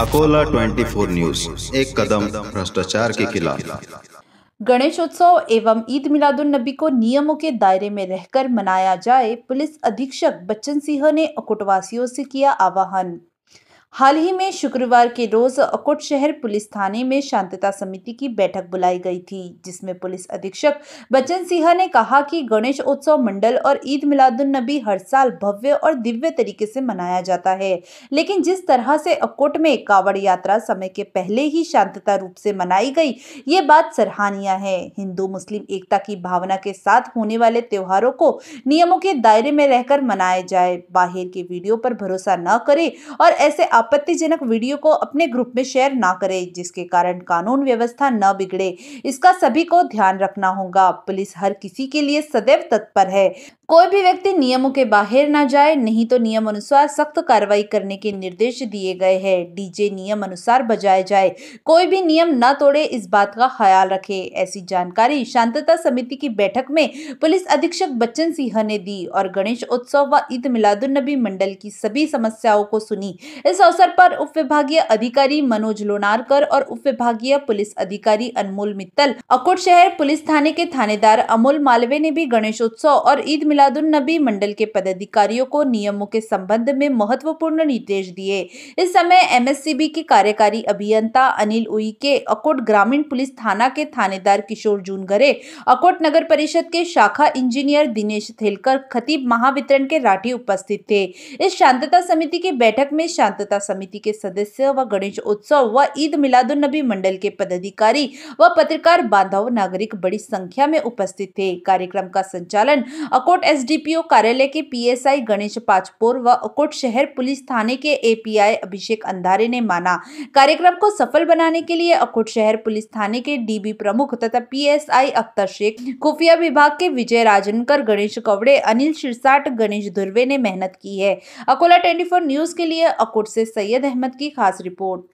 Akola 24 news एक कदम भ्रष्टाचार के खिलाफ गणेशोत्सव एवं ईद मिलादुल नबी को नियमों के दायरे में रहकर मनाया जाए पुलिस अधीक्षक बच्चन सिंह ने अकुटवासियों से किया आवाहन हाल ही में शुक्रवार के रोज अकोट शहर पुलिस थाने में शांतता समिति की बैठक बुलाई गई थी जिसमें पुलिस अधीक्षक बच्चन सिंह ने कहा कि गणेश उत्सव मंडल और ईद मिलादुल नबी हर साल भव्य और दिव्य तरीके से मनाया जाता है लेकिन जिस तरह से अकोट में कावड़ यात्रा समय के पहले ही शांतता रूप से मनाई गई ये बात सराहनीय है हिंदू मुस्लिम एकता की भावना के साथ होने वाले त्योहारों को नियमों के दायरे में रहकर मनाया जाए बाहर के वीडियो पर भरोसा न करे और ऐसे आप आपत्तिजनक वीडियो को अपने ग्रुप में शेयर ना करे जिसके कारण कानून व्यवस्था न बिगड़े इसका सभी को ध्यान रखना होगा पुलिस हर किसी के लिए सदैव तत्पर है कोई भी व्यक्ति नियमों के बाहर ना जाए नहीं तो नियम अनुसार सख्त कार्रवाई करने के निर्देश दिए गए हैं डीजे नियम अनुसार बजाए जाए कोई भी नियम न तोड़े इस बात का ख्याल रखे ऐसी जानकारी शांतता समिति की बैठक में पुलिस अधीक्षक बच्चन सिंह ने दी और गणेश उत्सव व ईद मिलादुल नबी मंडल की सभी समस्याओं को सुनी इस अवसर पर उप विभागीय अधिकारी मनोज लोनारकर और उप विभागीय पुलिस अधिकारी अनमोल मित्तल अकोट शहर पुलिस थाने के थानेदार अमोल मालवे ने भी गणेशोत्सव और ईद मिलादुल नबी मंडल के पदाधिकारियों को नियमों के संबंध में महत्वपूर्ण निर्देश दिए इस समय बी के कार्यकारी अभियंता अनिल उइके अकोट ग्रामीण पुलिस थाना के थानेदार किशोर जूनगरे अकोट नगर परिषद के शाखा इंजीनियर दिनेश थेलकर खतीब महावितरण के राठी उपस्थित थे इस शांतता समिति की बैठक में शांतता सहायता समिति के सदस्य व गणेश उत्सव व ईद मिलादुल नबी मंडल के पदाधिकारी व पत्रकार बांधव नागरिक बड़ी संख्या में उपस्थित थे कार्यक्रम का संचालन अकोट एस कार्यालय के पी गणेश पाचपोर व अकोट शहर पुलिस थाने के ए अभिषेक अंधारे ने माना कार्यक्रम को सफल बनाने के लिए अकोट शहर पुलिस थाने के डीबी प्रमुख तथा पीएसआई अख्तर शेख खुफिया विभाग के विजय राजनकर गणेश कवड़े अनिल शिरसाट गणेश धुर्वे ने मेहनत की है अकोला 24 न्यूज के लिए अकोट से सैयद अहमद की खास रिपोर्ट